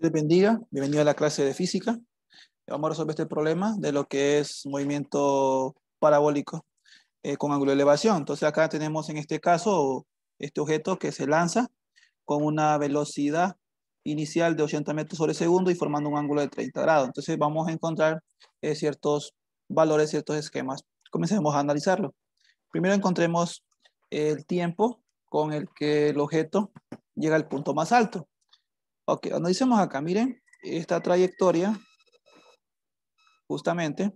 Les bendiga, bienvenido a la clase de física. Vamos a resolver este problema de lo que es movimiento parabólico eh, con ángulo de elevación. Entonces acá tenemos en este caso este objeto que se lanza con una velocidad inicial de 80 metros sobre segundo y formando un ángulo de 30 grados. Entonces vamos a encontrar eh, ciertos valores, ciertos esquemas. Comencemos a analizarlo. Primero encontremos el tiempo con el que el objeto llega al punto más alto. Ok, analicemos acá, miren, esta trayectoria, justamente,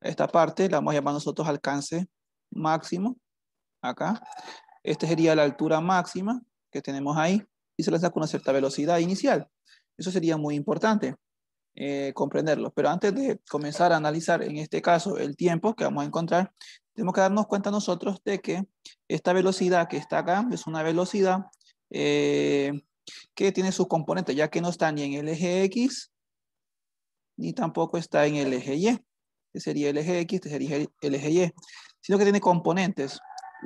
esta parte la vamos a llamar nosotros alcance máximo, acá. Esta sería la altura máxima que tenemos ahí y se la da con una cierta velocidad inicial. Eso sería muy importante eh, comprenderlo. Pero antes de comenzar a analizar, en este caso, el tiempo que vamos a encontrar, tenemos que darnos cuenta nosotros de que esta velocidad que está acá es una velocidad eh, que tiene sus componentes, ya que no está ni en el eje X, ni tampoco está en el eje Y. Este sería el eje X, este sería el eje Y. Sino que tiene componentes.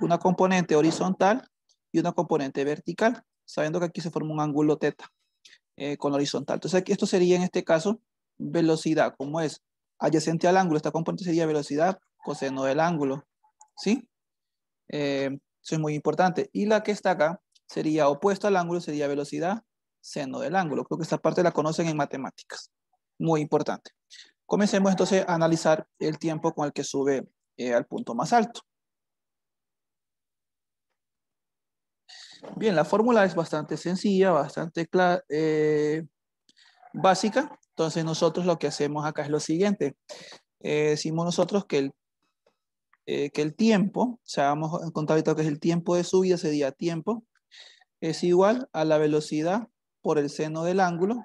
Una componente horizontal y una componente vertical, sabiendo que aquí se forma un ángulo teta eh, con horizontal. Entonces, aquí, esto sería en este caso velocidad, como es adyacente al ángulo, esta componente sería velocidad coseno del ángulo, ¿sí? Eh, eso es muy importante. Y la que está acá sería opuesto al ángulo, sería velocidad seno del ángulo. Creo que esta parte la conocen en matemáticas. Muy importante. Comencemos entonces a analizar el tiempo con el que sube eh, al punto más alto. Bien, la fórmula es bastante sencilla, bastante eh, básica. Entonces nosotros lo que hacemos acá es lo siguiente. Eh, decimos nosotros que el, que el tiempo, o sea, vamos a contar que es el tiempo de subida, sería tiempo es igual a la velocidad por el seno del ángulo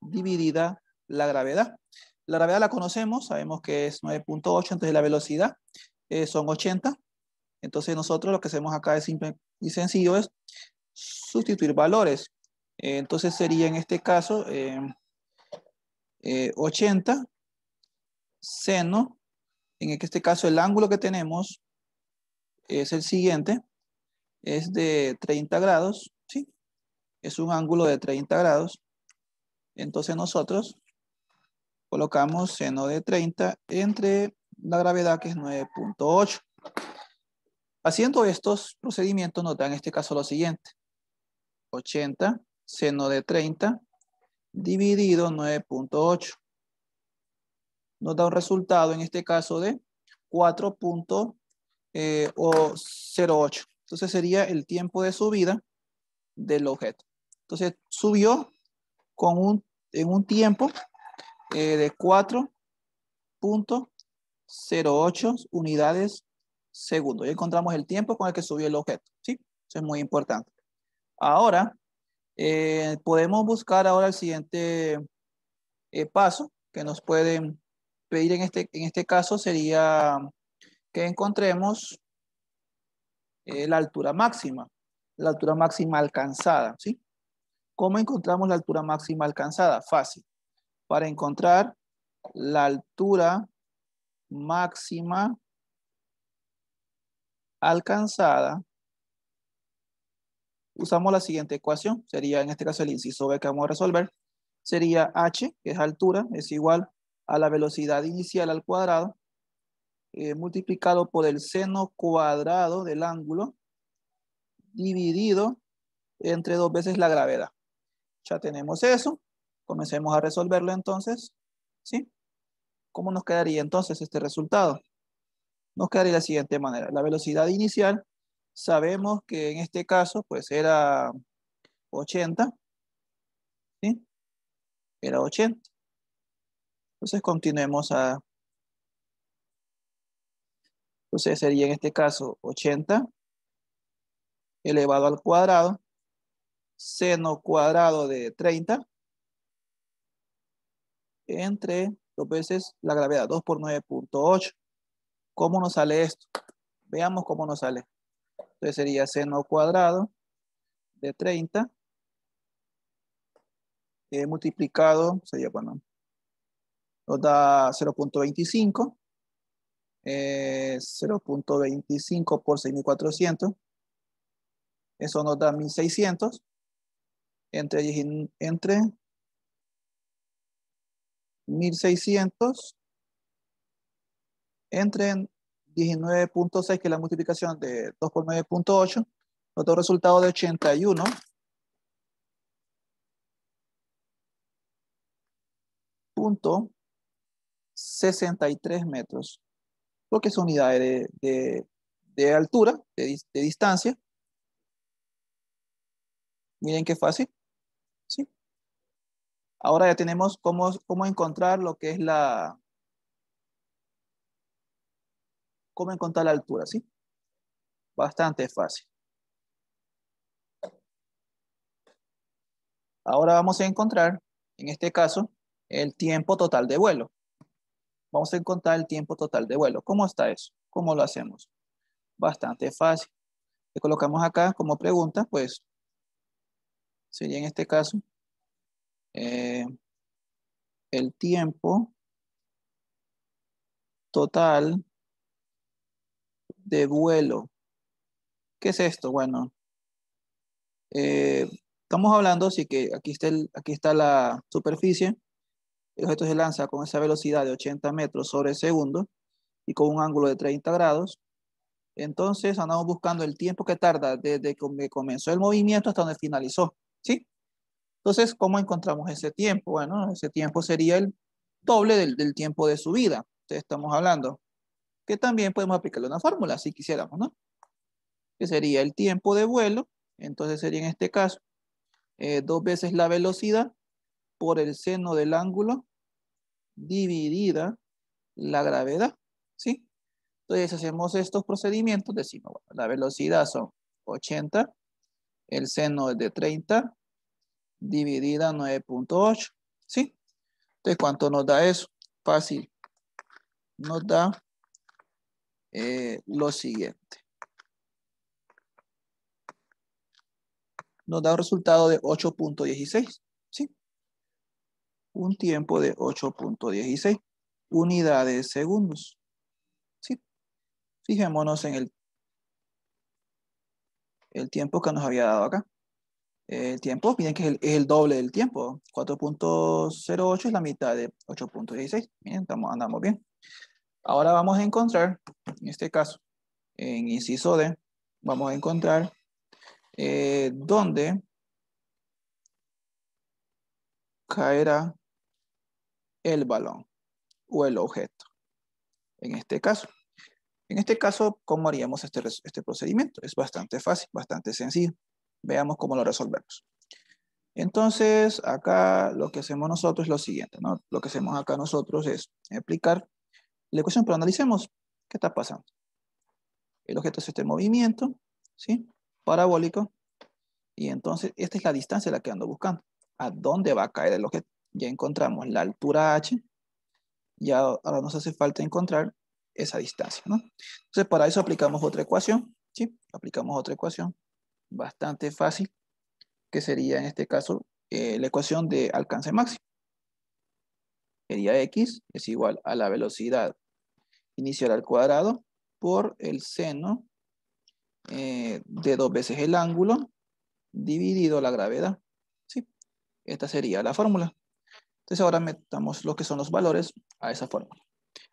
dividida la gravedad. La gravedad la conocemos, sabemos que es 9.8, entonces la velocidad eh, son 80. Entonces nosotros lo que hacemos acá es simple y sencillo, es sustituir valores. Eh, entonces sería en este caso 80 eh, seno, en este caso el ángulo que tenemos es el siguiente, es de 30 grados, ¿sí? Es un ángulo de 30 grados. Entonces nosotros colocamos seno de 30 entre la gravedad que es 9.8. Haciendo estos procedimientos nos da en este caso lo siguiente. 80 seno de 30 dividido 9.8. Nos da un resultado en este caso de 4.08. Entonces sería el tiempo de subida del objeto. Entonces subió con un, en un tiempo eh, de 4.08 unidades segundos. Y encontramos el tiempo con el que subió el objeto. ¿sí? Eso es muy importante. Ahora, eh, podemos buscar ahora el siguiente eh, paso que nos pueden pedir en este, en este caso sería que encontremos la altura máxima, la altura máxima alcanzada, ¿sí? ¿Cómo encontramos la altura máxima alcanzada? Fácil. Para encontrar la altura máxima alcanzada, usamos la siguiente ecuación. Sería, en este caso, el inciso B que vamos a resolver. Sería h, que es altura, es igual a la velocidad inicial al cuadrado, eh, multiplicado por el seno cuadrado del ángulo dividido entre dos veces la gravedad. Ya tenemos eso. Comencemos a resolverlo entonces. ¿Sí? ¿Cómo nos quedaría entonces este resultado? Nos quedaría de la siguiente manera. La velocidad inicial, sabemos que en este caso, pues era 80. ¿Sí? Era 80. Entonces continuemos a entonces sería en este caso 80 elevado al cuadrado, seno cuadrado de 30, entre dos veces la gravedad, 2 por 9.8. ¿Cómo nos sale esto? Veamos cómo nos sale. Entonces sería seno cuadrado de 30 eh, multiplicado, sería, bueno, nos da 0.25 0.25 eh, por 6.400. Eso nos da 1.600 entre, entre 1.600 entre 19.6, que es la multiplicación de 2 por 9.8, nos da un resultado de 81. Punto 63 metros lo que son unidades de, altura, de, distancia. Miren qué fácil. Ahora ya tenemos cómo, encontrar lo que es la... Cómo encontrar la altura, ¿sí? Bastante fácil. Ahora vamos a encontrar, en este caso, el tiempo total de vuelo. Vamos a encontrar el tiempo total de vuelo. ¿Cómo está eso? ¿Cómo lo hacemos? Bastante fácil. Le colocamos acá como pregunta, pues, sería en este caso, eh, el tiempo total de vuelo. ¿Qué es esto? Bueno, eh, estamos hablando, Así que aquí está, el, aquí está la superficie el objeto se lanza con esa velocidad de 80 metros sobre segundo y con un ángulo de 30 grados. Entonces andamos buscando el tiempo que tarda desde que comenzó el movimiento hasta donde finalizó. ¿sí? Entonces, ¿cómo encontramos ese tiempo? Bueno, ese tiempo sería el doble del, tiempo de subida. Entonces, estamos hablando que también podemos aplicarle una fórmula si quisiéramos, ¿no? Que sería el tiempo de vuelo. Entonces sería en este caso eh, dos veces la velocidad por el seno del ángulo dividida la gravedad, ¿sí? Entonces hacemos estos procedimientos, decimos, la velocidad son 80, el seno es de 30, dividida 9.8, ¿sí? Entonces, ¿cuánto nos da eso? Fácil. Nos da eh, lo siguiente. Nos da un resultado de 8.16 un tiempo de 8.16 unidades segundos. Fijémonos en el, el tiempo que nos había dado acá. El tiempo, miren que es el, doble del tiempo. 4.08 es la mitad de 8.16. Miren, estamos, andamos bien. Ahora vamos a encontrar, en este caso, en inciso D, vamos a encontrar donde eh, dónde caerá el balón o el objeto. En este caso, en este caso, ¿cómo haríamos este, este, procedimiento? Es bastante fácil, bastante sencillo. Veamos cómo lo resolvemos. Entonces, acá lo que hacemos nosotros es lo siguiente, ¿no? Lo que hacemos acá nosotros es aplicar la ecuación, pero analicemos qué está pasando. El objeto es este movimiento, ¿sí? Parabólico. Y entonces, esta es la distancia a la que ando buscando. ¿A dónde va a caer el objeto? ya encontramos la altura h, ya ahora nos hace falta encontrar esa distancia, Entonces, para eso aplicamos otra ecuación, ¿sí? Aplicamos otra ecuación bastante fácil, que sería en este caso eh, la ecuación de alcance máximo. Sería x es igual a la velocidad inicial al cuadrado por el seno eh, de dos veces el ángulo dividido la gravedad. ¿sí? Esta sería la fórmula. Entonces ahora metamos lo que son los valores a esa fórmula.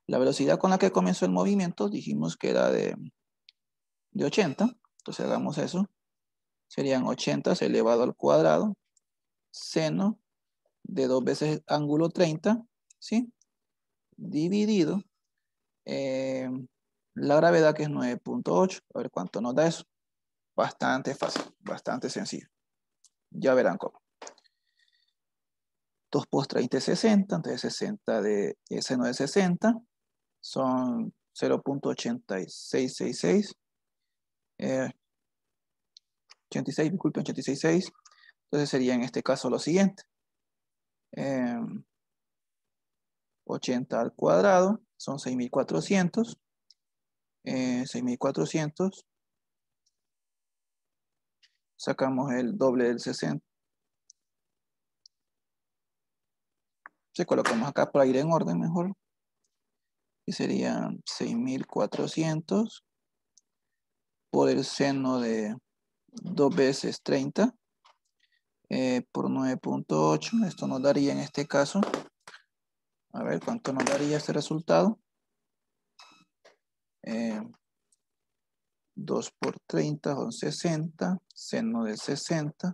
La velocidad con la que comenzó el movimiento dijimos que era de, 80. Entonces hagamos eso. Serían 80 elevado al cuadrado seno de dos veces ángulo 30, ¿sí? Dividido eh, la gravedad que es 9.8. A ver cuánto nos da eso. Bastante fácil, bastante sencillo. Ya verán cómo. 2 30 eh, es 60, entonces 60 de seno de 60 son 0.8666. Eh, 86, disculpen, 866. Entonces sería en este caso lo siguiente. 80 em, al cuadrado son 6400. 6400. Eh, sacamos el doble del 60, colocamos acá para ir en orden mejor. Y sería 6400 por el seno de 2 veces 30 eh, por 9.8. Esto nos daría en este caso, a ver cuánto nos daría este resultado. 2 eh, por 30 son 60, seno de 60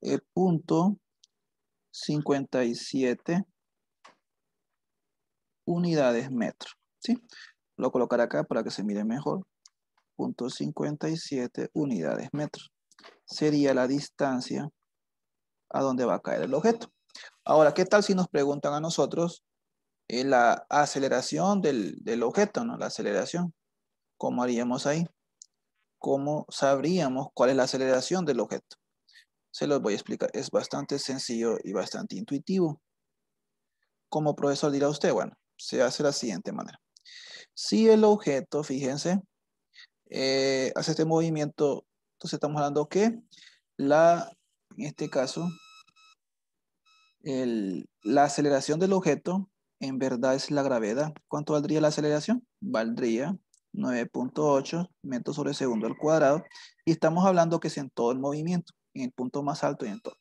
El punto 57 unidades metro. ¿sí? Lo colocaré acá para que se mire mejor. Punto 57 unidades metro. Sería la distancia a donde va a caer el objeto. Ahora, ¿qué tal si nos preguntan a nosotros eh, la aceleración del, objeto, ¿no? La aceleración. ¿Cómo haríamos ahí? ¿Cómo sabríamos cuál es la aceleración del objeto? Se los voy a explicar. Es bastante sencillo y bastante intuitivo. Como profesor dirá usted, bueno, se hace de la siguiente manera. Si el objeto, fíjense, eh, hace este movimiento, entonces estamos hablando que la, en este caso, la aceleración del objeto en verdad es la gravedad. ¿Cuánto valdría la aceleración? Valdría 9.8 metros sobre segundo al cuadrado. Y estamos hablando que es en todo el movimiento en el punto más alto y en todo.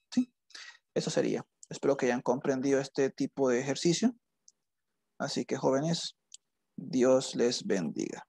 Eso sería. Espero que hayan comprendido este tipo de ejercicio. Así que jóvenes, Dios les bendiga.